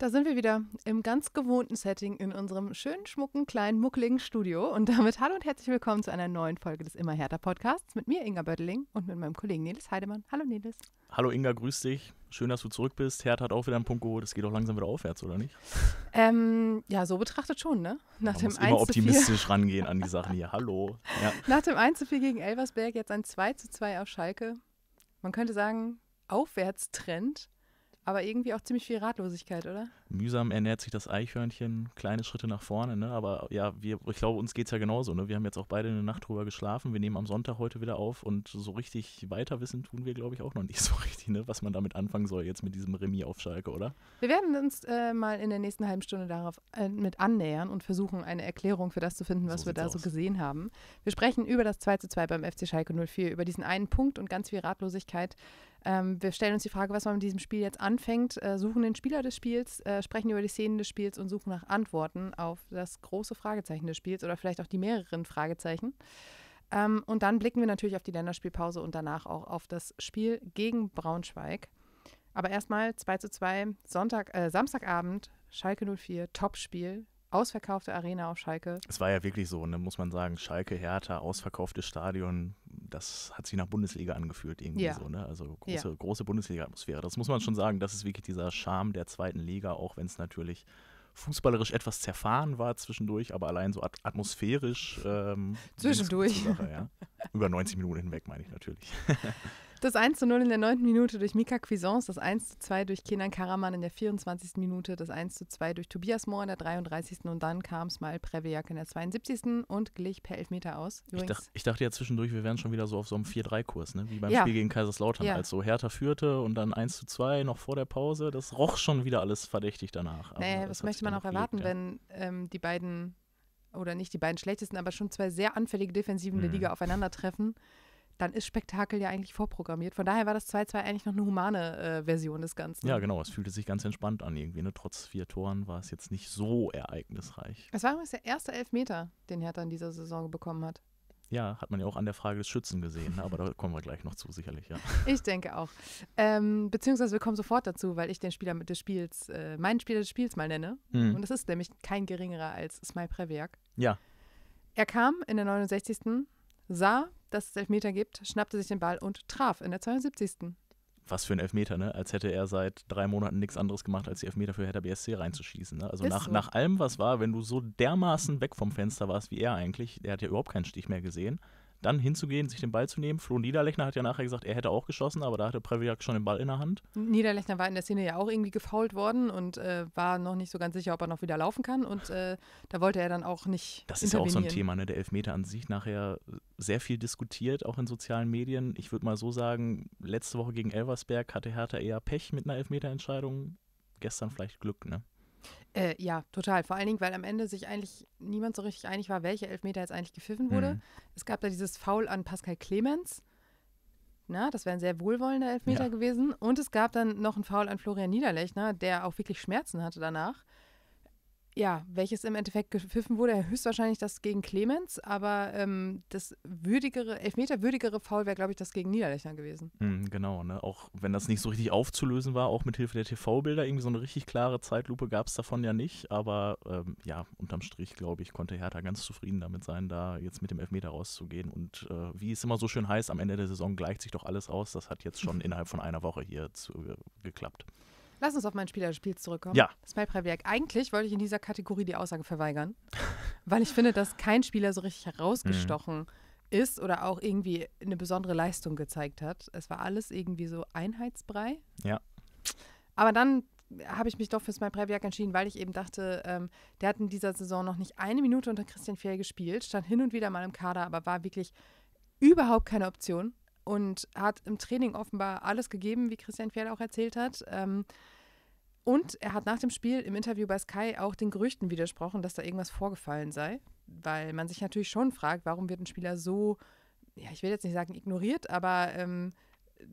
Da sind wir wieder im ganz gewohnten Setting in unserem schönen, schmucken, kleinen, muckligen Studio. Und damit hallo und herzlich willkommen zu einer neuen Folge des Immer härter Podcasts mit mir, Inga Bötteling, und mit meinem Kollegen Nils Heidemann. Hallo Nils. Hallo Inga, grüß dich. Schön, dass du zurück bist. Hertha hat auch wieder einen Punkt geholt. Es geht auch langsam wieder aufwärts, oder nicht? Ähm, ja, so betrachtet schon, ne? Nach Man dem muss immer optimistisch rangehen an die Sachen hier. Hallo. Ja. Nach dem 1 zu 4 gegen Elversberg, jetzt ein 2 zu 2 auf Schalke. Man könnte sagen, Aufwärtstrend aber irgendwie auch ziemlich viel Ratlosigkeit, oder? Mühsam ernährt sich das Eichhörnchen, kleine Schritte nach vorne, ne? Aber ja, wir, ich glaube, uns geht es ja genauso. Ne? Wir haben jetzt auch beide eine Nacht drüber geschlafen. Wir nehmen am Sonntag heute wieder auf und so richtig weiterwissen tun wir, glaube ich, auch noch nicht so richtig, ne? was man damit anfangen soll, jetzt mit diesem Remis auf Schalke, oder? Wir werden uns äh, mal in der nächsten halben Stunde darauf äh, mit annähern und versuchen, eine Erklärung für das zu finden, was so wir da aus. so gesehen haben. Wir sprechen über das 2 zu 2 beim FC Schalke 04, über diesen einen Punkt und ganz viel Ratlosigkeit. Ähm, wir stellen uns die Frage, was man mit diesem Spiel jetzt anfängt, äh, suchen den Spieler des Spiels, äh, sprechen über die Szenen des Spiels und suchen nach Antworten auf das große Fragezeichen des Spiels oder vielleicht auch die mehreren Fragezeichen. Ähm, und dann blicken wir natürlich auf die Länderspielpause und danach auch auf das Spiel gegen Braunschweig. Aber erstmal 2 zu 2, Sonntag, äh, Samstagabend, Schalke 04, Topspiel ausverkaufte Arena auf Schalke. Es war ja wirklich so, ne, muss man sagen, Schalke, Hertha, ausverkauftes Stadion, das hat sich nach Bundesliga angefühlt irgendwie ja. so, ne? Also große, ja. große Bundesliga-Atmosphäre. Das muss man schon sagen, das ist wirklich dieser Charme der zweiten Liga, auch wenn es natürlich fußballerisch etwas zerfahren war zwischendurch, aber allein so at atmosphärisch. Ähm, zwischendurch. Sache, ja. Über 90 Minuten hinweg meine ich natürlich. Das 1 zu 0 in der 9. Minute durch Mika Cuisance, das 1 zu 2 durch Kenan Karaman in der 24. Minute, das 1 zu 2 durch Tobias Mohr in der 33. und dann kam es mal Prevejak in der 72. und glich per Elfmeter aus. ich, dach, ich, dachte ja zwischendurch, wir wären schon wieder so auf so einem 4-3-Kurs, ne? wie beim ja. Spiel gegen Kaiserslautern, ja. als so Hertha führte und dann 1 zu 2 noch vor der Pause. Das roch schon wieder alles verdächtig danach. Aber also naja, das möchte man auch gelegt, erwarten, ja. wenn ähm, die beiden, oder nicht die beiden schlechtesten, aber schon zwei sehr anfällige Defensiven hm. der mhm. Liga aufeinandertreffen dann ist Spektakel ja eigentlich vorprogrammiert. Von daher war das 2-2 eigentlich noch eine humane äh, Version des Ganzen. Ja, genau. Es fühlte sich ganz entspannt an irgendwie. Ne? Trotz vier Toren war es jetzt nicht so ereignisreich. Es war übrigens der erste Elfmeter, den Hertha in dieser Saison bekommen hat. Ja, hat man ja auch an der Frage des Schützen gesehen, ne? aber da kommen wir gleich noch zu, sicherlich, ja. Ich denke auch. Ähm, beziehungsweise wir kommen sofort dazu, weil ich den Spieler des Spiels, äh, meinen Spieler des Spiels mal nenne. Mhm. Und das ist nämlich kein geringerer als Smile Previak. Ja. Er kam in der 69. sah, dass es Elfmeter gibt, schnappte sich den Ball und traf in der 72. Was für ein Elfmeter, ne? Als hätte er seit drei Monaten nichts anderes gemacht, als die Elfmeter für Hertha BSC reinzuschießen. Ne? Also nach, so. nach allem, was war, wenn du so dermaßen weg vom Fenster warst wie er eigentlich, der hat ja überhaupt keinen Stich mehr gesehen, dann hinzugehen, sich den Ball zu nehmen. Flo Niederlechner hat ja nachher gesagt, er hätte auch geschossen, aber da hatte Previak schon den Ball in der Hand. Niederlechner war in der Szene ja auch irgendwie gefault worden und äh, war noch nicht so ganz sicher, ob er noch wieder laufen kann. Und äh, da wollte er dann auch nicht. Das ist ja auch so ein Thema, ne? der Elfmeter an sich nachher sehr viel diskutiert, auch in sozialen Medien. Ich würde mal so sagen, letzte Woche gegen Elversberg hatte Hertha eher Pech mit einer Elfmeterentscheidung. Gestern vielleicht Glück, ne? Äh, ja, total. Vor allen Dingen, weil am Ende sich eigentlich niemand so richtig einig war, welcher Elfmeter jetzt eigentlich gepfiffen wurde. Mhm. Es gab da dieses Foul an Pascal Clemens. Na, das wäre ein sehr wohlwollender Elfmeter ja. gewesen. Und es gab dann noch einen Foul an Florian Niederlechner, der auch wirklich Schmerzen hatte danach ja, welches im Endeffekt gepfiffen wurde, höchstwahrscheinlich das gegen Clemens, aber ähm, das würdigere, Elfmeter würdigere Foul wäre, glaube ich, das gegen Niederlechner gewesen. Mhm, genau, ne? Auch wenn das nicht so richtig aufzulösen war, auch mit Hilfe der TV-Bilder, irgendwie so eine richtig klare Zeitlupe gab es davon ja nicht, aber ähm, ja, unterm Strich, glaube ich, konnte Hertha ganz zufrieden damit sein, da jetzt mit dem Elfmeter rauszugehen. Und äh, wie es immer so schön heißt, am Ende der Saison gleicht sich doch alles aus. Das hat jetzt schon innerhalb von einer Woche hier zu, äh, geklappt. Lass uns auf mein Spieler des Spiels zurückkommen. Ja. Das Prevliak. Eigentlich wollte ich in dieser Kategorie die Aussage verweigern, weil ich finde, dass kein Spieler so richtig herausgestochen mhm. ist oder auch irgendwie eine besondere Leistung gezeigt hat. Es war alles irgendwie so Einheitsbrei. Ja. Aber dann habe ich mich doch für Smile Previak entschieden, weil ich eben dachte, ähm, der hat in dieser Saison noch nicht eine Minute unter Christian Fehl gespielt, stand hin und wieder mal im Kader, aber war wirklich überhaupt keine Option und hat im Training offenbar alles gegeben, wie Christian Fehl auch erzählt hat. Ähm, und er hat nach dem Spiel im Interview bei Sky auch den Gerüchten widersprochen, dass da irgendwas vorgefallen sei, weil man sich natürlich schon fragt, warum wird ein Spieler so, ja, ich will jetzt nicht sagen ignoriert, aber ähm,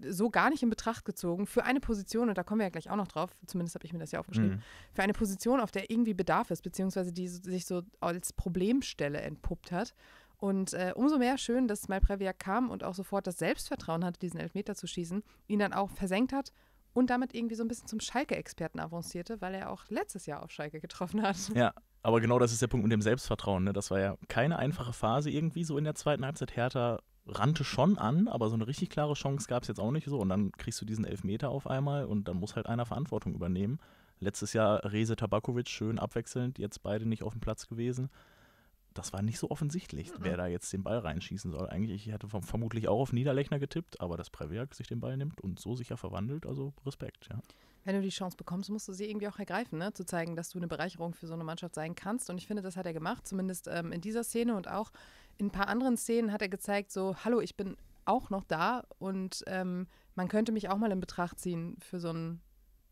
so gar nicht in Betracht gezogen für eine Position, und da kommen wir ja gleich auch noch drauf, zumindest habe ich mir das ja aufgeschrieben, mhm. für eine Position, auf der irgendwie Bedarf ist, beziehungsweise die sich so als Problemstelle entpuppt hat. Und äh, umso mehr schön, dass Malprevia kam und auch sofort das Selbstvertrauen hatte, diesen Elfmeter zu schießen, ihn dann auch versenkt hat und damit irgendwie so ein bisschen zum Schalke-Experten avancierte, weil er auch letztes Jahr auf Schalke getroffen hat. Ja, aber genau das ist der Punkt mit dem Selbstvertrauen. Ne? Das war ja keine einfache Phase irgendwie so in der zweiten Halbzeit. Hertha rannte schon an, aber so eine richtig klare Chance gab es jetzt auch nicht so. Und dann kriegst du diesen Elfmeter auf einmal und dann muss halt einer Verantwortung übernehmen. Letztes Jahr Rese Tabakovic schön abwechselnd, jetzt beide nicht auf dem Platz gewesen das war nicht so offensichtlich, mhm. wer da jetzt den Ball reinschießen soll. Eigentlich, ich hätte vermutlich auch auf Niederlechner getippt, aber dass Prewerk sich den Ball nimmt und so sicher verwandelt, also Respekt, ja. Wenn du die Chance bekommst, musst du sie irgendwie auch ergreifen, ne? zu zeigen, dass du eine Bereicherung für so eine Mannschaft sein kannst. Und ich finde, das hat er gemacht, zumindest ähm, in dieser Szene und auch in ein paar anderen Szenen hat er gezeigt, so, hallo, ich bin auch noch da und ähm, man könnte mich auch mal in Betracht ziehen für so einen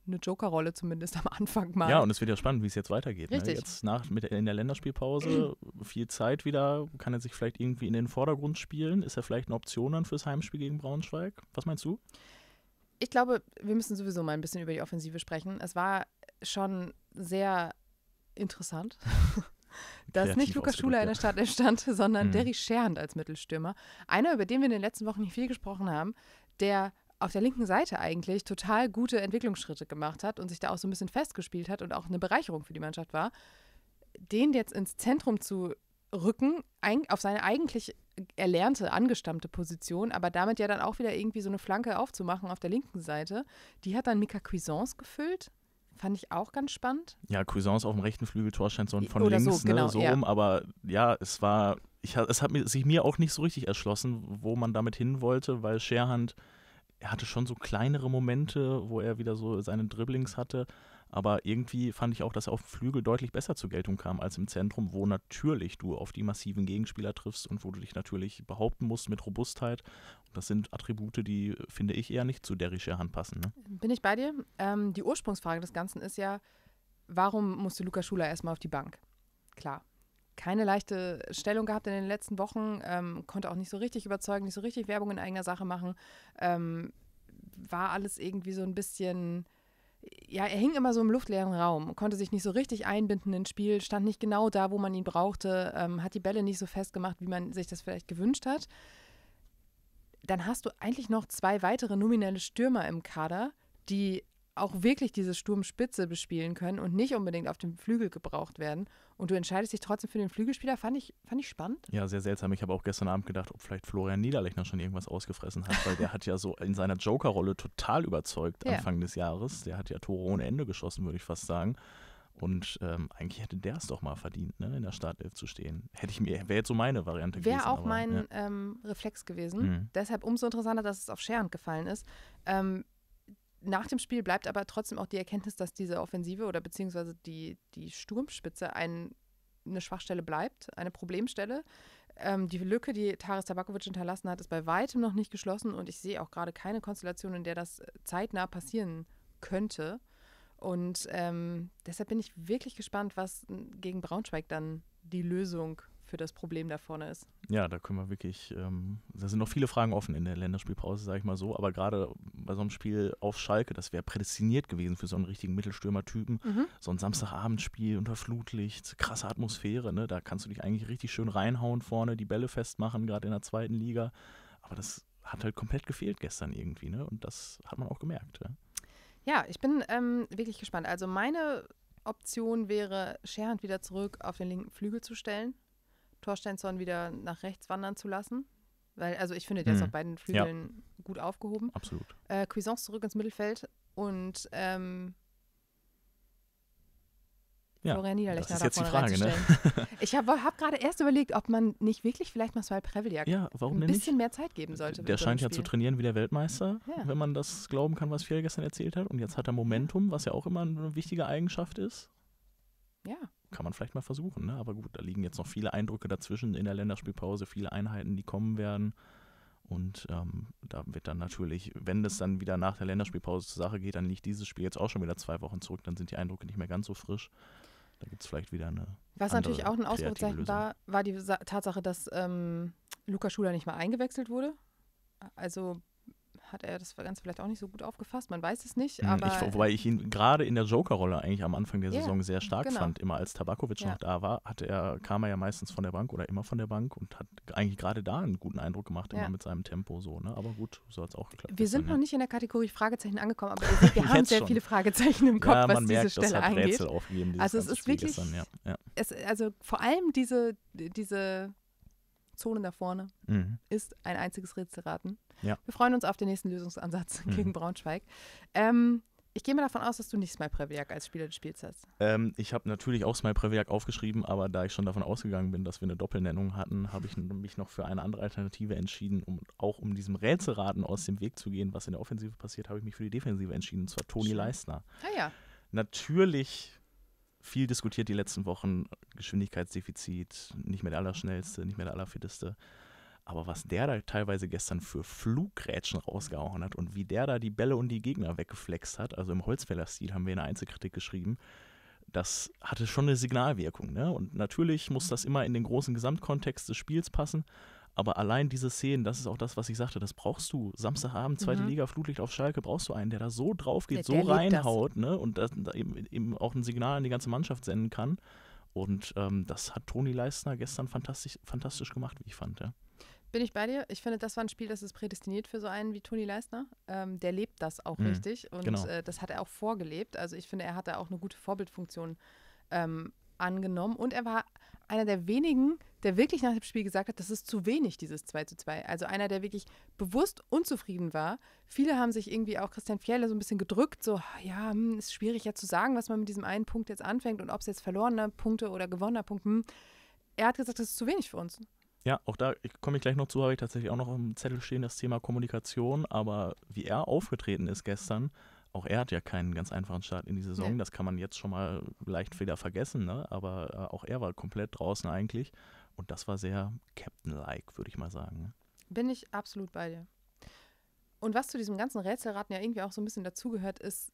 eine Jokerrolle zumindest am Anfang mal. Ja, und es wird ja spannend, wie es jetzt weitergeht. Ne? Jetzt nach, mit, in der Länderspielpause viel Zeit wieder, kann er sich vielleicht irgendwie in den Vordergrund spielen? Ist er vielleicht eine Option dann fürs Heimspiel gegen Braunschweig? Was meinst du? Ich glaube, wir müssen sowieso mal ein bisschen über die Offensive sprechen. Es war schon sehr interessant, dass nicht Lukas Schuler in der Stadt entstand, sondern mhm. Derry Schernd als Mittelstürmer. Einer, über den wir in den letzten Wochen nicht viel gesprochen haben, der auf der linken Seite eigentlich total gute Entwicklungsschritte gemacht hat und sich da auch so ein bisschen festgespielt hat und auch eine Bereicherung für die Mannschaft war, den jetzt ins Zentrum zu rücken, ein, auf seine eigentlich erlernte, angestammte Position, aber damit ja dann auch wieder irgendwie so eine Flanke aufzumachen auf der linken Seite, die hat dann Mika Cuisance gefüllt. Fand ich auch ganz spannend. Ja, Cuisance auf dem rechten Flügeltor scheint so von Oder links, so, ne, genau, ne, so ja. rum, aber ja, es war, ich, es hat sich mir auch nicht so richtig erschlossen, wo man damit hin wollte, weil Scherhand er hatte schon so kleinere Momente, wo er wieder so seine Dribblings hatte. Aber irgendwie fand ich auch, dass er auf dem Flügel deutlich besser zur Geltung kam als im Zentrum, wo natürlich du auf die massiven Gegenspieler triffst und wo du dich natürlich behaupten musst mit Robustheit. Und das sind Attribute, die, finde ich, eher nicht zu Derischer Hand passen. Ne? Bin ich bei dir? Ähm, die Ursprungsfrage des Ganzen ist ja, warum musste Lukas Schuler erstmal auf die Bank? Klar, keine leichte Stellung gehabt in den letzten Wochen, ähm, konnte auch nicht so richtig überzeugen, nicht so richtig Werbung in eigener Sache machen. Ähm, war alles irgendwie so ein bisschen, ja, er hing immer so im luftleeren Raum, konnte sich nicht so richtig einbinden ins Spiel, stand nicht genau da, wo man ihn brauchte, ähm, hat die Bälle nicht so festgemacht, wie man sich das vielleicht gewünscht hat. Dann hast du eigentlich noch zwei weitere nominelle Stürmer im Kader, die auch wirklich diese Sturmspitze bespielen können und nicht unbedingt auf dem Flügel gebraucht werden und du entscheidest dich trotzdem für den Flügelspieler, fand ich, fand ich spannend. Ja, sehr seltsam. Ich habe auch gestern Abend gedacht, ob vielleicht Florian Niederlechner schon irgendwas ausgefressen hat, weil der hat ja so in seiner Joker-Rolle total überzeugt ja. Anfang des Jahres. Der hat ja Tore ohne Ende geschossen, würde ich fast sagen. Und ähm, eigentlich hätte der es doch mal verdient, ne, in der Startelf zu stehen. Hätte ich mir, wäre jetzt so meine Variante wär gewesen. Wäre auch aber, mein ja. ähm, Reflex gewesen. Mhm. Deshalb umso interessanter, dass es auf Scherhand gefallen ist. Ähm, nach dem Spiel bleibt aber trotzdem auch die Erkenntnis, dass diese Offensive oder beziehungsweise die, die Sturmspitze ein, eine Schwachstelle bleibt, eine Problemstelle. Ähm, die Lücke, die Taris Tabakovic hinterlassen hat, ist bei weitem noch nicht geschlossen und ich sehe auch gerade keine Konstellation, in der das äh, zeitnah passieren könnte. Und ähm, deshalb bin ich wirklich gespannt, was hm, gegen Braunschweig dann die Lösung ist für das Problem da vorne ist. Ja, da können wir wirklich, ähm, da sind noch viele Fragen offen in der Länderspielpause, sage ich mal so, aber gerade bei so einem Spiel auf Schalke, das wäre prädestiniert gewesen für so einen richtigen Mittelstürmertypen. Mhm. So ein Samstagabendspiel unter Flutlicht, krasse Atmosphäre, ne? da kannst du dich eigentlich richtig schön reinhauen vorne, die Bälle festmachen, gerade in der zweiten Liga. Aber das hat halt komplett gefehlt gestern irgendwie, ne? Und das hat man auch gemerkt. Ja, ja ich bin ähm, wirklich gespannt. Also meine Option wäre, Scherhand wieder zurück auf den linken Flügel zu stellen Torsteinzorn wieder nach rechts wandern zu lassen. Weil, also ich finde, der mhm. ist auf beiden Flügeln ja. gut aufgehoben. Absolut. Äh, Cuisance zurück ins Mittelfeld und ähm, ja, Florian Niederlechner Das ist jetzt die Frage, ne? ich habe hab gerade erst überlegt, ob man nicht wirklich vielleicht mal Preveliak ja, ein bisschen nicht? mehr Zeit geben sollte. Der scheint ja zu trainieren wie der Weltmeister, ja. wenn man das glauben kann, was Fiel gestern erzählt hat. Und jetzt hat er Momentum, was ja auch immer eine wichtige Eigenschaft ist. Ja kann man vielleicht mal versuchen. Ne? Aber gut, da liegen jetzt noch viele Eindrücke dazwischen in der Länderspielpause, viele Einheiten, die kommen werden. Und ähm, da wird dann natürlich, wenn das dann wieder nach der Länderspielpause zur Sache geht, dann liegt dieses Spiel jetzt auch schon wieder zwei Wochen zurück, dann sind die Eindrücke nicht mehr ganz so frisch. Da gibt es vielleicht wieder eine. Was natürlich auch ein Ausrufezeichen war, war die Sa Tatsache, dass ähm, Luca Schuler nicht mal eingewechselt wurde. Also hat er das Ganze vielleicht auch nicht so gut aufgefasst. Man weiß es nicht. Hm, aber ich, wobei ich ihn gerade in der Joker-Rolle eigentlich am Anfang der Saison yeah, sehr stark genau. fand. Immer als Tabakovic ja. noch da war, hatte er, kam er ja meistens von der Bank oder immer von der Bank und hat eigentlich gerade da einen guten Eindruck gemacht, immer ja. mit seinem Tempo so. Ne? Aber gut, so hat es auch geklappt. Wir sind dann, ne? noch ja. nicht in der Kategorie Fragezeichen angekommen, aber wir, wir haben sehr schon. viele Fragezeichen im Kopf, ja, was merkt, diese Stelle angeht. also es ist Spiel wirklich, dann, es, also vor allem diese, diese Zone da vorne mhm. ist ein einziges Rätselraten. Ja. Wir freuen uns auf den nächsten Lösungsansatz mhm. gegen Braunschweig. Ähm, ich gehe mal davon aus, dass du nicht Smile previak als Spieler des Spiels hast. Ähm, ich habe natürlich auch Smile previak aufgeschrieben, aber da ich schon davon ausgegangen bin, dass wir eine Doppelnennung hatten, habe ich mich noch für eine andere Alternative entschieden, um auch um diesem Rätselraten aus dem Weg zu gehen, was in der Offensive passiert, habe ich mich für die Defensive entschieden, und zwar Toni Leisner. Ah ja. Natürlich viel diskutiert die letzten Wochen, Geschwindigkeitsdefizit, nicht mehr der Allerschnellste, nicht mehr der Allerfitteste. Aber was der da teilweise gestern für Fluggrätschen rausgehauen hat und wie der da die Bälle und die Gegner weggeflext hat, also im Holzfäller-Stil haben wir in der Einzelkritik geschrieben, das hatte schon eine Signalwirkung. Ne? Und natürlich muss das immer in den großen Gesamtkontext des Spiels passen. Aber allein diese Szenen, das ist auch das, was ich sagte, das brauchst du. Samstagabend, zweite mhm. Liga, Flutlicht auf Schalke, brauchst du einen, der da so drauf geht, der, so der reinhaut ne? und das, eben, eben, auch ein Signal an die ganze Mannschaft senden kann. Und ähm, das hat Toni Leistner gestern fantastisch, fantastisch gemacht, wie ich fand. Ja. Bin ich bei dir? Ich finde, das war ein Spiel, das ist prädestiniert für so einen wie Toni Leisner. Ähm, der lebt das auch mhm. richtig und genau. äh, das hat er auch vorgelebt. Also ich finde, er hatte auch eine gute Vorbildfunktion ähm, angenommen und er war einer der wenigen, der wirklich nach dem Spiel gesagt hat, das ist zu wenig, dieses 2 zu 2. Also einer, der wirklich bewusst unzufrieden war. Viele haben sich irgendwie auch Christian Fjellner so ein bisschen gedrückt, so, ja, hm, ist schwierig ja zu sagen, was man mit diesem einen Punkt jetzt anfängt und ob es jetzt verlorene Punkte oder gewonnener Punkte. Hm. Er hat gesagt, das ist zu wenig für uns. Ja, auch da komme ich gleich noch zu, habe ich tatsächlich auch noch im Zettel stehen, das Thema Kommunikation. Aber wie er aufgetreten ist gestern, auch er hat ja keinen ganz einfachen Start in die Saison. Nee. Das kann man jetzt schon mal leicht wieder vergessen, ne? aber äh, auch er war komplett draußen eigentlich. Und das war sehr Captain-like, würde ich mal sagen. Ne? Bin ich absolut bei dir. Und was zu diesem ganzen Rätselraten ja irgendwie auch so ein bisschen dazugehört, ist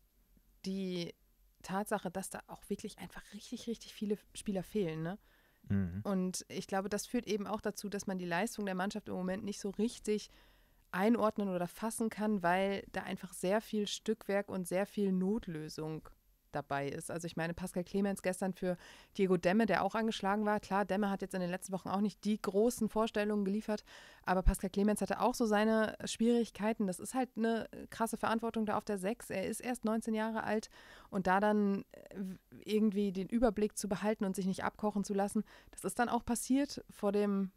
die Tatsache, dass da auch wirklich einfach richtig, richtig viele Spieler fehlen. Ne? Mhm. Und ich glaube, das führt eben auch dazu, dass man die Leistung der Mannschaft im Moment nicht so richtig einordnen oder fassen kann, weil da einfach sehr viel Stückwerk und sehr viel Notlösung dabei ist. Also ich meine, Pascal Clemens gestern für Diego Demme, der auch angeschlagen war. Klar, Demme hat jetzt in den letzten Wochen auch nicht die großen Vorstellungen geliefert, aber Pascal Clemens hatte auch so seine Schwierigkeiten. Das ist halt eine krasse Verantwortung da auf der Sechs. Er ist erst 19 Jahre alt und da dann äh, irgendwie den Überblick zu behalten und sich nicht abkochen zu lassen, das ist dann auch passiert vor dem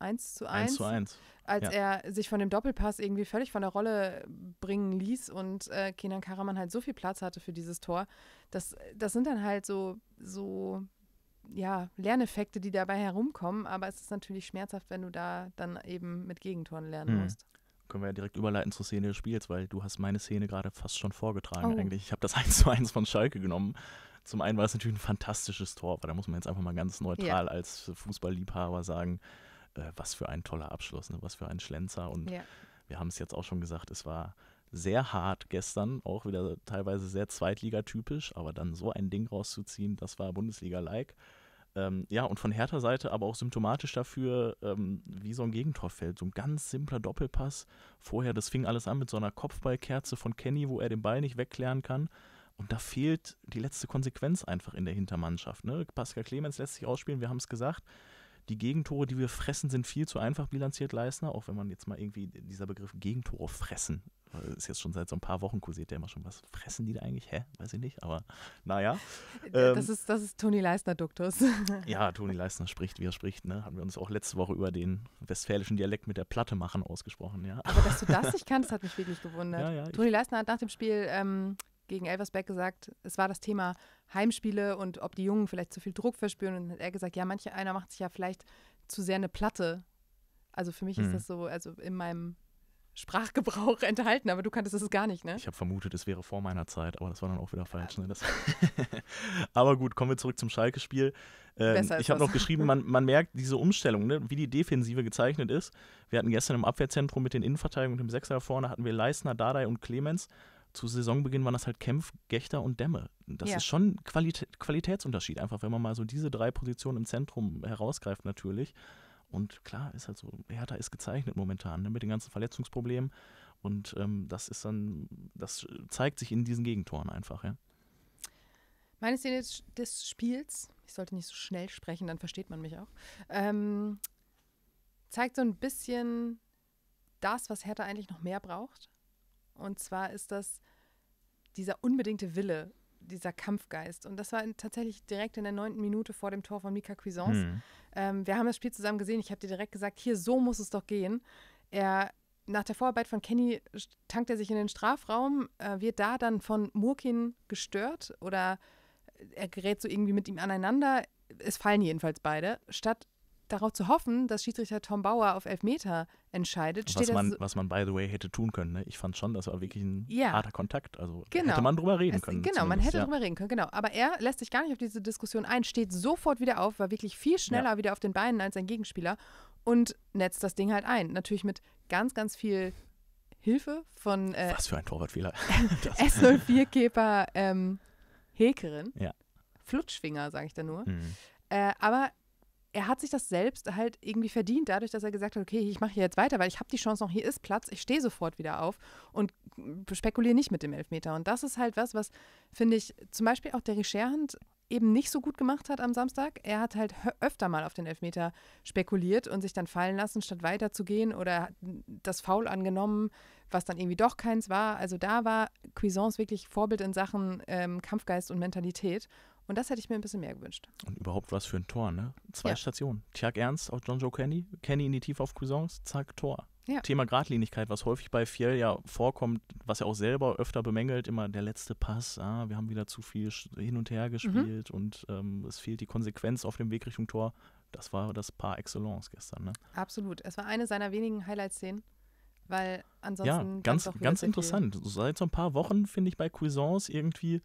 1 zu 1. 1 zu 1. Als ja. er sich von dem Doppelpass irgendwie völlig von der Rolle äh, bringen ließ und äh, Kenan Karaman halt so viel Platz hatte für dieses Tor. Das, das sind dann halt so, so ja, Lerneffekte, die dabei herumkommen, aber es ist natürlich schmerzhaft, wenn du da dann eben mit Gegentoren lernen mhm. musst. Können wir ja direkt überleiten zur Szene des Spiels, weil du hast meine Szene gerade fast schon vorgetragen oh. eigentlich. Ich habe das 1 zu 1 von Schalke genommen. Zum einen war es natürlich ein fantastisches Tor, aber da muss man jetzt einfach mal ganz neutral ja. als Fußballliebhaber sagen, äh, was für ein toller Abschluss, ne? was für ein Schlenzer. Und ja. wir haben es jetzt auch schon gesagt, es war sehr hart gestern, auch wieder teilweise sehr Zweitliga-typisch, aber dann so ein Ding rauszuziehen, das war Bundesliga-like. Ähm, ja, und von härter Seite aber auch symptomatisch dafür, ähm, wie so ein Gegentor fällt. So ein ganz simpler Doppelpass. Vorher, das fing alles an mit so einer Kopfballkerze von Kenny, wo er den Ball nicht wegklären kann. Und da fehlt die letzte Konsequenz einfach in der Hintermannschaft. Ne? Pascal Clemens lässt sich ausspielen, wir haben es gesagt. Die Gegentore, die wir fressen, sind viel zu einfach bilanziert, Leistner, auch wenn man jetzt mal irgendwie dieser Begriff Gegentore fressen, ist jetzt schon seit so ein paar Wochen kursiert der immer schon, was fressen die da eigentlich? Hä? Weiß ich nicht, aber naja. Äh, ähm, das, ist, das ist Toni Leistner-Duktus. Ja, Toni Leistner spricht, wie er spricht. Ne? Haben wir uns auch letzte Woche über den westfälischen Dialekt mit der Platte machen ausgesprochen. Ja. Aber dass du das nicht kannst, hat mich wirklich gewundert. Ja, ja, Toni Leistner hat nach dem Spiel ähm, gegen Elversberg gesagt, es war das Thema Heimspiele und ob die Jungen vielleicht zu viel Druck verspüren. Und hat er gesagt, ja, manche einer macht sich ja vielleicht zu sehr eine Platte. Also für mich mhm. ist hm. das so, also in meinem Sprachgebrauch enthalten, aber du kanntest es gar nicht, ne? Ich habe vermutet, es wäre vor meiner Zeit, aber das war dann auch wieder falsch. Ne? aber gut, kommen wir zurück zum Schalke-Spiel. Ähm, ich habe noch geschrieben, man, man, merkt diese Umstellung, ne? wie die Defensive gezeichnet ist. Wir hatten gestern im Abwehrzentrum mit den Innenverteidigungen und dem Sechser vorne hatten wir Leisner, Dardai und Clemens zu Saisonbeginn waren das halt Kempf, Gächter und Dämme. Das ja. ist schon Qualitä Qualitätsunterschied, einfach wenn man mal so diese drei Positionen im Zentrum herausgreift natürlich. Und klar, ist halt so, Hertha ist gezeichnet momentan ne, mit den ganzen Verletzungsproblemen. Und ähm, das ist dann, das zeigt sich in diesen Gegentoren einfach, ja. Meine Szene des Spiels, ich sollte nicht so schnell sprechen, dann versteht man mich auch, ähm, zeigt so ein bisschen das, was Hertha eigentlich noch mehr braucht. Und zwar ist das dieser unbedingte Wille, dieser Kampfgeist. Und das war tatsächlich direkt in der neunten Minute vor dem Tor von Mika Cuisance. Hm. Ähm, wir haben das Spiel zusammen gesehen. Ich habe dir direkt gesagt, hier, so muss es doch gehen. Er, nach der Vorarbeit von Kenny tankt er sich in den Strafraum, äh, wird da dann von Murkin gestört oder er gerät so irgendwie mit ihm aneinander. Es fallen jedenfalls beide. Statt darauf zu hoffen, dass Schiedsrichter Tom Bauer auf Elfmeter entscheidet, was man, so was man, by the way, hätte tun können. Ne? Ich fand schon, das war wirklich ein ja. harter Kontakt. Also genau. hätte man drüber reden es, können. Genau, man hätte ja. drüber reden können, genau. Aber er lässt sich gar nicht auf diese Diskussion ein, steht sofort wieder auf, war wirklich viel schneller ja. wieder auf den Beinen als sein Gegenspieler und netzt das Ding halt ein. Natürlich mit ganz, ganz viel Hilfe von. Äh, was für ein Torwartfehler. S04-Keeper ähm, Hekerin. Ja. Flutschfinger, sage ich da nur. Mhm. Äh, aber er hat sich das selbst halt irgendwie verdient, dadurch, dass er gesagt hat, okay, ich mache hier jetzt weiter, weil ich habe die Chance noch, hier ist Platz, ich stehe sofort wieder auf und spekuliere nicht mit dem Elfmeter. Und das ist halt was, was, finde ich, zum Beispiel auch der Richerhand eben nicht so gut gemacht hat am Samstag. Er hat halt öfter mal auf den Elfmeter spekuliert und sich dann fallen lassen, statt weiterzugehen oder das Foul angenommen, was dann irgendwie doch keins war. Also da war Cuisance wirklich Vorbild in Sachen ähm, Kampfgeist und Mentalität. Und das hätte ich mir ein bisschen mehr gewünscht. Und überhaupt was für ein Tor, ne? Zwei ja. Stationen. Tjag Ernst auf John Joe Kenny, Kenny in die Tiefe auf Cousins, zack, Tor. Ja. Thema Gradlinigkeit, was häufig bei Fiel ja vorkommt, was er auch selber öfter bemängelt, immer der letzte Pass, ah, wir haben wieder zu viel hin und her mhm. gespielt mhm. und ähm, es fehlt die Konsequenz auf dem Weg Richtung Tor. Das war das Par excellence gestern. Ne? Absolut. Es war eine seiner wenigen Highlight-Szenen, weil ansonsten. Ja, ganz, ganz interessant. Seit so ein paar Wochen finde ich bei Cuisance irgendwie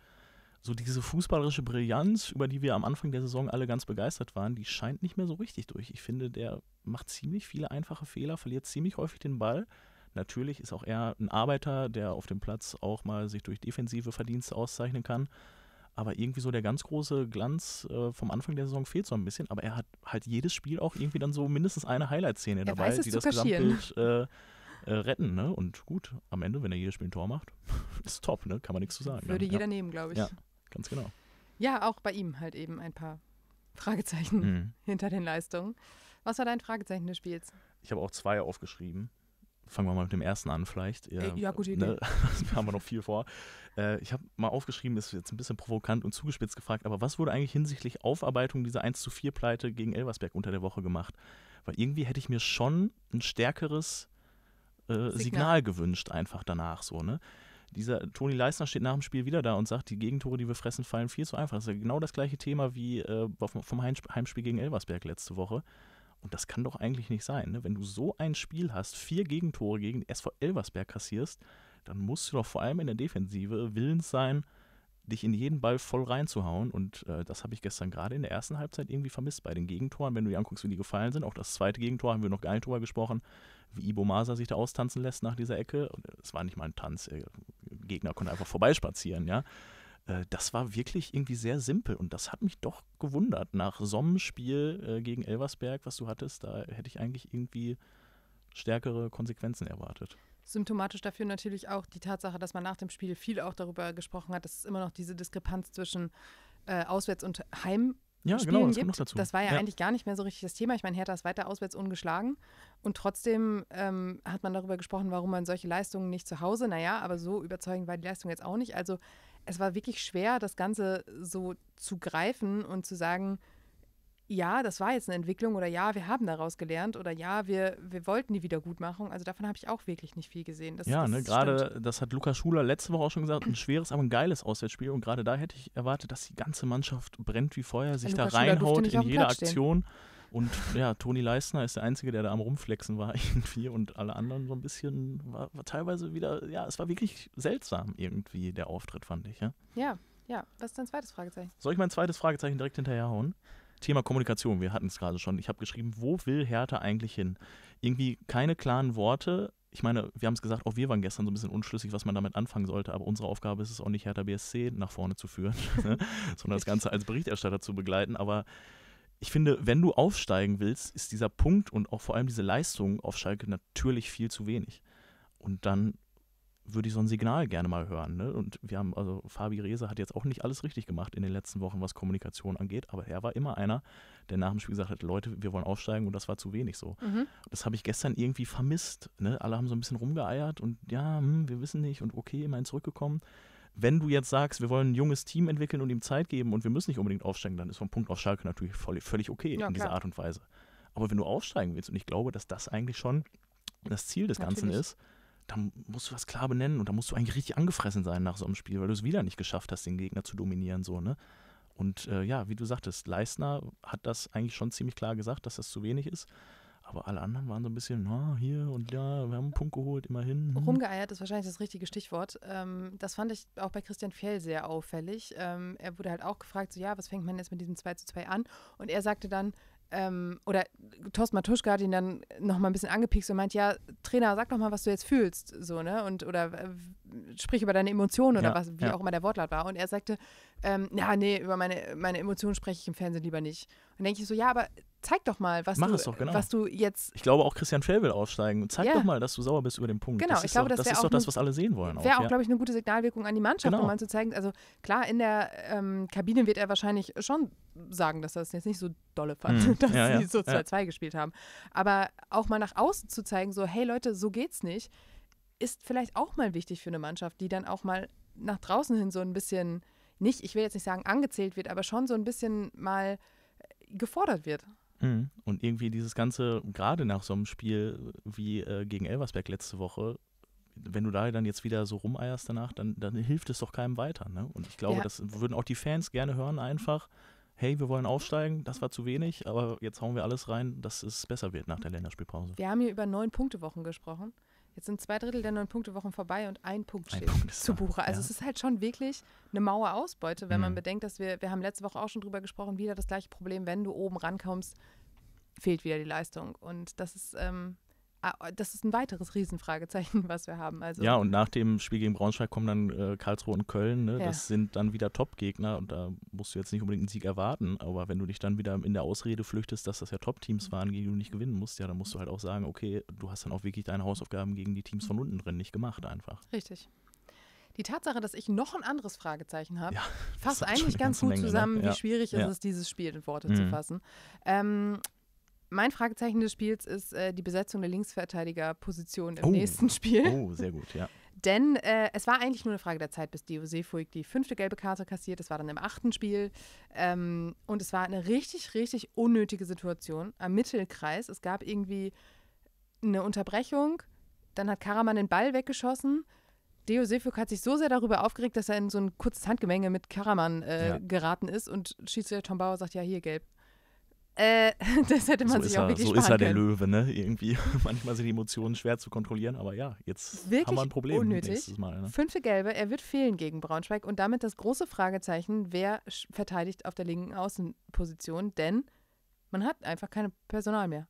so diese fußballerische Brillanz, über die wir am Anfang der Saison alle ganz begeistert waren, die scheint nicht mehr so richtig durch. Ich finde, der macht ziemlich viele einfache Fehler, verliert ziemlich häufig den Ball. Natürlich ist auch er ein Arbeiter, der auf dem Platz auch mal sich durch defensive Verdienste auszeichnen kann. Aber irgendwie so der ganz große Glanz äh, vom Anfang der Saison fehlt so ein bisschen. Aber er hat halt jedes Spiel auch irgendwie dann so mindestens eine Highlight-Szene dabei, weiß, die das Gesamtbild äh, äh, retten. Ne? Und gut, am Ende, wenn er jedes Spiel ein Tor macht, ist top, ne? kann man nichts zu sagen. Würde ja. jeder nehmen, glaube ich. Ja. Ganz genau. Ja, auch bei ihm halt eben ein paar Fragezeichen mhm. hinter den Leistungen. Was war dein Fragezeichen des Spiels? Ich habe auch zwei aufgeschrieben. Fangen wir mal mit dem ersten an, vielleicht. Ja, äh, ja gute Idee. Ne, haben wir noch viel vor. Äh, ich habe mal aufgeschrieben, ist jetzt ein bisschen provokant und zugespitzt gefragt, aber was wurde eigentlich hinsichtlich Aufarbeitung dieser 1 zu 4 Pleite gegen Elversberg unter der Woche gemacht? Weil irgendwie hätte ich mir schon ein stärkeres äh, Signal. Signal gewünscht, einfach danach so, ne? dieser Toni Leisner steht nach dem Spiel wieder da und sagt, die Gegentore, die wir fressen, fallen viel zu einfach. Das ist ja genau das gleiche Thema wie äh, vom Heimspiel gegen Elversberg letzte Woche. Und das kann doch eigentlich nicht sein. Ne? Wenn du so ein Spiel hast, vier Gegentore gegen SV Elversberg kassierst, dann musst du doch vor allem in der Defensive willens sein, dich in jeden Ball voll reinzuhauen. Und äh, das habe ich gestern gerade in der ersten Halbzeit irgendwie vermisst bei den Gegentoren. Wenn du dir anguckst, wie die gefallen sind, auch das zweite Gegentor haben wir noch gar nicht drüber gesprochen wie Ibo Masa sich da austanzen lässt nach dieser Ecke. Es war nicht mal ein Tanz, der Gegner konnte einfach vorbeispazieren, ja. Äh, das war wirklich irgendwie sehr simpel und das hat mich doch gewundert. Nach so einem Spiel äh, gegen Elversberg, was du hattest, da hätte ich eigentlich irgendwie stärkere Konsequenzen erwartet. Symptomatisch dafür natürlich auch die Tatsache, dass man nach dem Spiel viel auch darüber gesprochen hat, dass es immer noch diese Diskrepanz zwischen äh, Auswärts- und Heim ja, genau, Spielen genau, das gibt. Noch dazu. Das war ja, ja, eigentlich gar nicht mehr so richtig das Thema. Ich meine, Hertha ist weiter auswärts ungeschlagen. Und trotzdem ähm, hat man darüber gesprochen, warum man solche Leistungen nicht zu Hause, naja, aber so überzeugend war die Leistung jetzt auch nicht. Also es war wirklich schwer, das Ganze so zu greifen und zu sagen, ja, das war jetzt eine Entwicklung oder ja, wir haben daraus gelernt oder ja, wir, wir wollten die Wiedergutmachung. Also davon habe ich auch wirklich nicht viel gesehen. Das, ja, das ne, gerade, das hat Lukas Schuler letzte Woche auch schon gesagt, ein schweres, aber ein geiles Auswärtsspiel. Und gerade da hätte ich erwartet, dass die ganze Mannschaft brennt wie Feuer, sich ja, da reinhaut in jede Aktion. Und ja, Toni Leisner ist der Einzige, der da am Rumflexen war irgendwie und alle anderen so ein bisschen, war, war teilweise wieder, ja, es war wirklich seltsam irgendwie der Auftritt, fand ich. Ja, ja, ja. was ist dein zweites Fragezeichen? Soll ich mein zweites Fragezeichen direkt hinterherhauen? Thema Kommunikation, wir hatten es gerade schon. Ich habe geschrieben, wo will Hertha eigentlich hin? Irgendwie keine klaren Worte. Ich meine, wir haben es gesagt, auch wir waren gestern so ein bisschen unschlüssig, was man damit anfangen sollte. Aber unsere Aufgabe ist es auch nicht, Hertha BSC nach vorne zu führen, ne? sondern das Ganze als Berichterstatter zu begleiten. Aber ich finde, wenn du aufsteigen willst, ist dieser Punkt und auch vor allem diese Leistung auf Schalke natürlich viel zu wenig. Und dann würde ich so ein Signal gerne mal hören. Ne? Und wir haben, also Fabi Rehse hat jetzt auch nicht alles richtig gemacht in den letzten Wochen, was Kommunikation angeht, aber er war immer einer, der nach dem Spiel gesagt hat, Leute, wir wollen aufsteigen und das war zu wenig so. Mhm. Das habe ich gestern irgendwie vermisst. Ne? Alle haben so ein bisschen rumgeeiert und ja, hm, wir wissen nicht und okay, immerhin zurückgekommen. Wenn du jetzt sagst, wir wollen ein junges Team entwickeln und ihm Zeit geben und wir müssen nicht unbedingt aufsteigen, dann ist vom Punkt auf Schalke natürlich voll, völlig okay ja, in dieser Art und Weise. Aber wenn du aufsteigen willst, und ich glaube, dass das eigentlich schon das Ziel des natürlich. Ganzen ist, dann musst du das klar benennen und da musst du eigentlich richtig angefressen sein nach so einem Spiel, weil du es wieder nicht geschafft hast, den Gegner zu dominieren, so, ne? Und äh, ja, wie du sagtest, Leistner hat das eigentlich schon ziemlich klar gesagt, dass das zu wenig ist. Aber alle anderen waren so ein bisschen, na, hier und da, ja, wir haben einen Punkt geholt, immerhin. Hm. Rumgeeiert ist wahrscheinlich das richtige Stichwort. Ähm, das fand ich auch bei Christian Fell sehr auffällig. Ähm, er wurde halt auch gefragt, so, ja, was fängt man jetzt mit diesem 2 zu 2 an? Und er sagte dann, ähm, oder Thorsten Matuschka hat ihn dann nochmal ein bisschen angepikst und meint, ja, Trainer, sag doch mal, was du jetzt fühlst, so, ne? Und oder äh, sprich über deine Emotionen oder ja, was, wie ja. auch immer der Wortlaut war. Und er sagte, ähm, ja, nee, über meine, meine Emotionen spreche ich im Fernsehen lieber nicht. Und denke ich so, ja, aber zeig doch mal, was, Mach du, doch, genau. was du jetzt. Ich glaube, auch Christian Fell will aussteigen. Zeig ja. doch mal, dass du sauer bist über den Punkt. Genau, das ich glaube, doch, das, das ist doch das, was alle sehen wollen. Wäre auch, ja. glaube ich, eine gute Signalwirkung an die Mannschaft, genau. um zeigen. Also klar, in der ähm, Kabine wird er wahrscheinlich schon sagen, dass er das jetzt nicht so dolle fand, mhm. dass ja, sie so 2-2 gespielt haben. Aber auch mal nach außen zu zeigen, so, hey Leute, so geht's nicht, ist vielleicht auch mal wichtig für eine Mannschaft, die dann auch mal nach draußen hin so ein bisschen nicht, ich will jetzt nicht sagen angezählt wird, aber schon so ein bisschen mal äh, gefordert wird. Mhm. Und irgendwie dieses ganze, gerade nach so einem Spiel wie äh, gegen Elversberg letzte Woche, wenn du da dann jetzt wieder so rumeierst danach, dann, dann hilft es doch keinem weiter. Ne? Und ich glaube, ja. das würden auch die Fans gerne hören, einfach, hey, wir wollen aufsteigen, das war zu wenig, aber jetzt hauen wir alles rein, dass es besser wird nach der Länderspielpause. Wir haben hier über neun Punkte Wochen gesprochen. Jetzt sind zwei Drittel der neun Punkte Wochen vorbei und ein Punkt steht ein Punkt zu Buche. Also ja. es ist halt schon wirklich eine Mauerausbeute, wenn mhm. man bedenkt, dass wir, wir haben letzte Woche auch schon drüber gesprochen, wieder das gleiche Problem, wenn du oben rankommst, fehlt wieder die Leistung. Und das ist ähm, Ah, oh, das ist ein weiteres Riesenfragezeichen, was wir haben. Also ja, und nach dem Spiel gegen Braunschweig kommen dann äh, Karlsruhe und Köln. Ne? Ja. Das sind dann wieder Top-Gegner und da musst du jetzt nicht unbedingt einen Sieg erwarten. Aber wenn du dich dann wieder in der Ausrede flüchtest, dass das ja Top-Teams mhm. waren, gegen die du nicht gewinnen musst, ja, dann musst du halt auch sagen, okay, du hast dann auch wirklich deine Hausaufgaben gegen die Teams mhm. von unten drin nicht gemacht einfach. Richtig. Die Tatsache, dass ich noch ein anderes Fragezeichen habe, ja, fasst eigentlich ganz gut Menge, ne? zusammen, ne? ja. wie schwierig ja. ist es ist, dieses Spiel in Worte mhm. zu fassen. Ähm, mein Fragezeichen des Spiels ist äh, die Besetzung der Linksverteidigerposition im oh. nächsten Spiel. Oh, sehr gut, ja. Denn äh, es war eigentlich nur eine Frage der Zeit, bis Diose Fuig die fünfte gelbe Karte kassiert. Das war dann im achten Spiel. Ähm, und es war eine richtig, richtig unnötige Situation am Mittelkreis. Es gab irgendwie eine Unterbrechung. Dann hat Karaman den Ball weggeschossen. Deo Sefuk hat sich so sehr darüber aufgeregt, dass er in so ein kurzes Handgemenge mit Karaman äh, ja. geraten ist und Schiedsrichter Tom Bauer sagt, ja, hier gelb. Äh, das hätte man so sich auch er, wirklich So ist er der können. Löwe, ne? Irgendwie. Manchmal sind die Emotionen schwer zu kontrollieren, aber ja, jetzt wirklich haben wir ein Problem. Unnötig. Mal, ne? Fünfte Gelbe, er wird fehlen gegen Braunschweig und damit das große Fragezeichen, wer verteidigt auf der linken Außenposition, denn man hat einfach kein Personal mehr.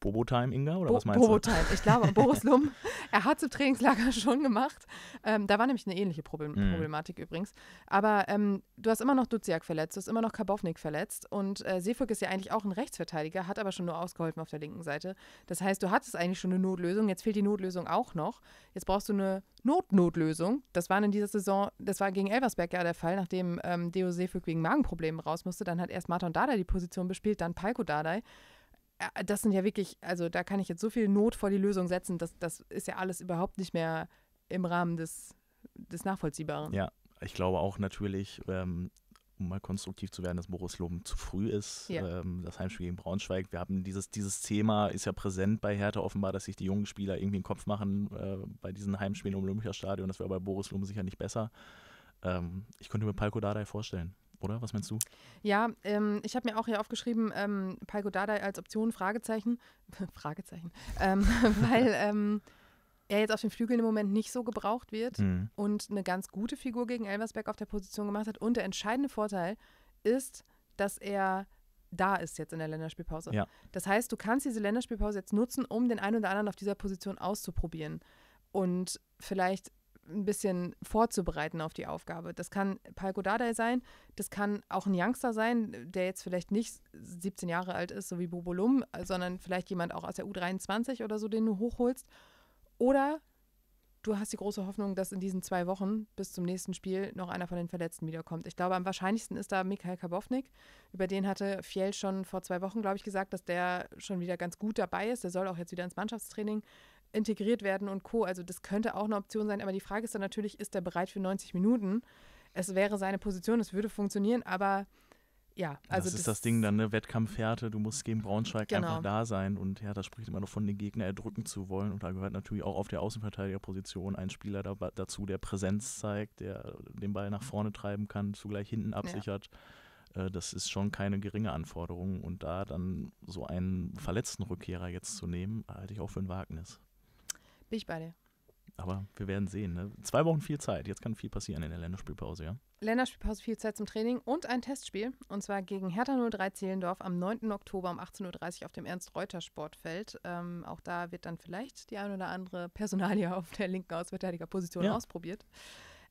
Bobo-Time, Inga, oder Bo was meinst Bobo du? bobo ich glaube, Boris Lum, er hat es im Trainingslager schon gemacht. Ähm, da war nämlich eine ähnliche Problem mhm. mm. Problematik übrigens. Aber ähm, du hast immer noch Duziak verletzt, du hast immer noch Kabovnik verletzt und äh, Seefolk ist ja eigentlich auch ein Rechtsverteidiger, hat aber schon nur ausgeholfen auf der linken Seite. Das heißt, du hattest eigentlich schon eine Notlösung, jetzt fehlt die Notlösung auch noch. Jetzt brauchst du eine Not-Notlösung. Das war in dieser Saison, das war gegen Elversberg ja der Fall, nachdem ähm, Deo Seefolk wegen Magenproblemen raus musste, dann hat erst Martin Dardai die Position bespielt, dann Palko Dardai das sind ja wirklich, also da kann ich jetzt so viel Not vor die Lösung setzen, das, das ist ja alles überhaupt nicht mehr im Rahmen des, des Nachvollziehbaren. Ja, ich glaube auch natürlich, ähm, um mal konstruktiv zu werden, dass Boris Lohm zu früh ist. Ja. Ähm, das Heimspiel gegen Braunschweig. Wir haben dieses, dieses Thema ist ja präsent bei Hertha offenbar, dass sich die jungen Spieler irgendwie den Kopf machen äh, bei diesen Heimspielen im Olympiastadion. Das wäre bei Boris Lohm sicher nicht besser. Ähm, ich könnte mir Palko Dardai vorstellen oder? Was meinst du? Ja, ähm, ich habe mir auch hier aufgeschrieben, ähm, Palko Dardai als Option, Fragezeichen. Fragezeichen. Ähm, weil ähm, er jetzt auf den Flügeln im Moment nicht so gebraucht wird mhm. und eine ganz gute Figur gegen Elversberg auf der Position gemacht hat. Und der entscheidende Vorteil ist, dass er da ist jetzt in der Länderspielpause. Ja. Das heißt, du kannst diese Länderspielpause jetzt nutzen, um den einen oder anderen auf dieser Position auszuprobieren und vielleicht ein bisschen vorzubereiten auf die Aufgabe. Das kann Palko Dardai sein, das kann auch ein Youngster sein, der jetzt vielleicht nicht 17 Jahre alt ist, so wie Bobolum, sondern vielleicht jemand auch aus der U23 oder so, den du hochholst. Oder du hast die große Hoffnung, dass in diesen zwei Wochen bis zum nächsten Spiel noch einer von den Verletzten wiederkommt. Ich glaube, am wahrscheinlichsten ist da Mikhail Kabownik. Über den hatte Fjell schon vor zwei Wochen, glaube ich, gesagt, dass der schon wieder ganz gut dabei ist. Der soll auch jetzt wieder ins Mannschaftstraining integriert werden und Co. Also das könnte auch eine Option sein, aber die Frage ist dann natürlich, ist er bereit für 90 Minuten? Es wäre seine Position, es würde funktionieren, aber ja, also. Das ist das, Ding dann, ne? Wettkampfhärte, du musst gegen Braunschweig genau. einfach da sein und ja, das spricht immer noch von den Gegner erdrücken zu wollen und da gehört natürlich auch auf der Außenverteidigerposition ein Spieler da, dazu, der Präsenz zeigt, der den Ball nach vorne treiben kann, zugleich hinten absichert. Ja äh, das ist schon keine geringe Anforderung. Und da dann so einen verletzten Rückkehrer jetzt zu nehmen, halte ich auch für ein Wagnis. Bin ich bei dir. Aber wir werden sehen. Ne? Zwei Wochen viel Zeit. Jetzt kann viel passieren in der Länderspielpause, ja? Länderspielpause, viel Zeit zum Training und ein Testspiel. Und zwar gegen Hertha 03 Zehlendorf am 9. Oktober um 18.30 Uhr auf dem Ernst-Reuter-Sportfeld. Ähm, auch da wird dann vielleicht die ein oder andere Personalie auf der linken Ausverteidigerposition ja. ausprobiert.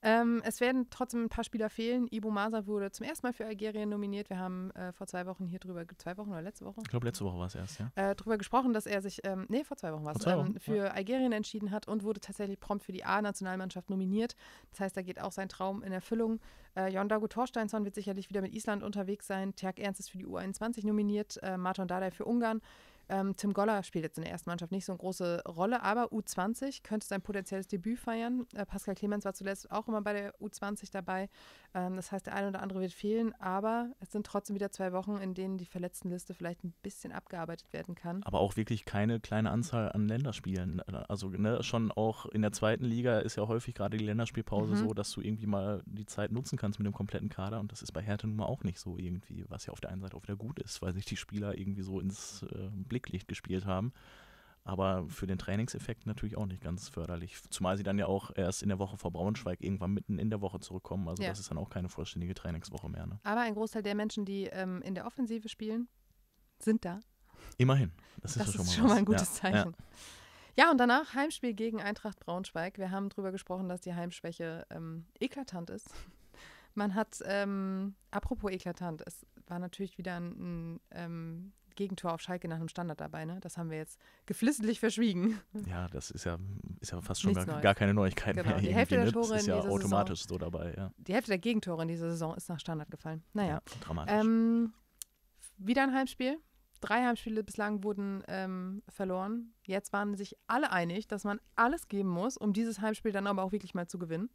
Ähm, es werden trotzdem ein paar Spieler fehlen. Ibo Masa wurde zum ersten Mal für Algerien nominiert. Wir haben äh, vor zwei Wochen hier drüber, zwei Wochen oder letzte Woche? Ich glaube, letzte Woche war es erst, ja. Äh, drüber gesprochen, dass er sich, ähm, nee, vor zwei Wochen war es, ähm, für ja. Algerien entschieden hat und wurde tatsächlich prompt für die A-Nationalmannschaft nominiert. Das heißt, da geht auch sein Traum in Erfüllung. Äh, Jon Dago Torsteinsson wird sicherlich wieder mit Island unterwegs sein. Terk Ernst ist für die U21 nominiert, äh, Marton Dardai für Ungarn. Ähm, Tim Goller spielt jetzt in der ersten Mannschaft nicht so eine große Rolle, aber U20 könnte sein potenzielles Debüt feiern. Äh, Pascal Clemens war zuletzt auch immer bei der U20 dabei. Ähm, das heißt, der eine oder andere wird fehlen, aber es sind trotzdem wieder zwei Wochen, in denen die Verletztenliste vielleicht ein bisschen abgearbeitet werden kann. Aber auch wirklich keine kleine Anzahl an Länderspielen. Also ne, schon auch in der zweiten Liga ist ja häufig gerade die Länderspielpause mhm. so, dass du irgendwie mal die Zeit nutzen kannst mit dem kompletten Kader und das ist bei Hertha nun mal auch nicht so irgendwie, was ja auf der einen Seite auch wieder gut ist, weil sich die Spieler irgendwie so ins äh, Blicklicht gespielt haben. Aber für den Trainingseffekt natürlich auch nicht ganz förderlich. Zumal sie dann ja auch erst in der Woche vor Braunschweig irgendwann mitten in der Woche zurückkommen. Also ja. das ist dann auch keine vollständige Trainingswoche mehr. Ne? Aber ein Großteil der Menschen, die ähm, in der Offensive spielen, sind da. Immerhin. Das, das ist, schon, ist mal schon mal ein gutes ja. Zeichen. Ja. ja. und danach Heimspiel gegen Eintracht Braunschweig. Wir haben darüber gesprochen, dass die Heimschwäche ähm, eklatant ist. Man hat, ähm, apropos eklatant, es war natürlich wieder ein, ein ähm, Gegentor auf Schalke nach einem Standard dabei. Ne? Das haben wir jetzt geflissentlich verschwiegen. Ja, das ist ja, ist ja fast schon gar, gar, keine Neuigkeit genau. mehr. Die Hälfte ne? der Tore ist ja automatisch Saison, so dabei. Ja. Die Hälfte der Gegentore in dieser Saison ist nach Standard gefallen. Naja. Ja, dramatisch. Ähm, wieder ein Heimspiel. Drei Heimspiele bislang wurden ähm, verloren. Jetzt waren sich alle einig, dass man alles geben muss, um dieses Heimspiel dann aber auch wirklich mal zu gewinnen.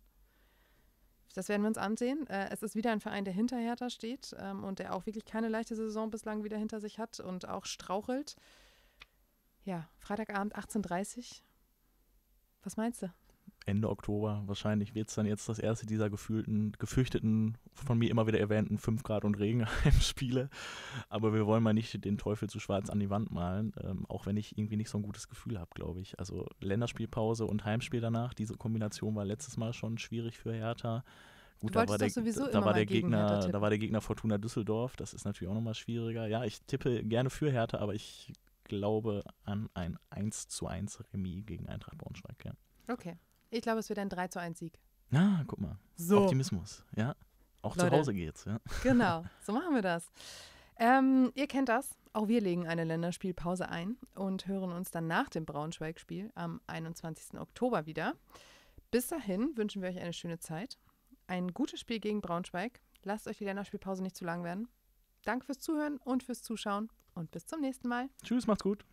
Das werden wir uns ansehen. Äh, es ist wieder ein Verein, der hinter Hertha steht ähm, und der auch wirklich keine leichte Saison bislang wieder hinter sich hat und auch strauchelt. Ja, Freitagabend 18.30 Uhr. Was meinst du? Ende Oktober wahrscheinlich wird es dann jetzt das erste dieser gefühlten, gefürchteten, von mir immer wieder erwähnten 5 Grad und Regenheim-Spiele. Aber wir wollen mal nicht den Teufel zu schwarz an die Wand malen, ähm, auch wenn ich irgendwie nicht so ein gutes Gefühl habe, glaube ich. Also Länderspielpause und Heimspiel danach, diese Kombination war letztes Mal schon schwierig für Hertha. Gut, da war, der, da war der, Gegner, da war der Gegner Fortuna Düsseldorf, das ist natürlich auch nochmal schwieriger. Ja, ich tippe gerne für Hertha, aber ich glaube an ein 1 zu 1 Remis gegen Eintracht Braunschweig, ja. Okay. Ich glaube, es wird ein 3 zu 1 Sieg. Na, ah, guck mal. So. Optimismus, ja. Auch Leute. zu Hause geht's, ja. Genau, so machen wir das. Ähm, ihr kennt das. Auch wir legen eine Länderspielpause ein und hören uns dann nach dem Braunschweig-Spiel am 21. Oktober wieder. Bis dahin wünschen wir euch eine schöne Zeit, ein gutes Spiel gegen Braunschweig. Lasst euch die Länderspielpause nicht zu lang werden. Danke fürs Zuhören und fürs Zuschauen und bis zum nächsten Mal. Tschüss, macht's gut.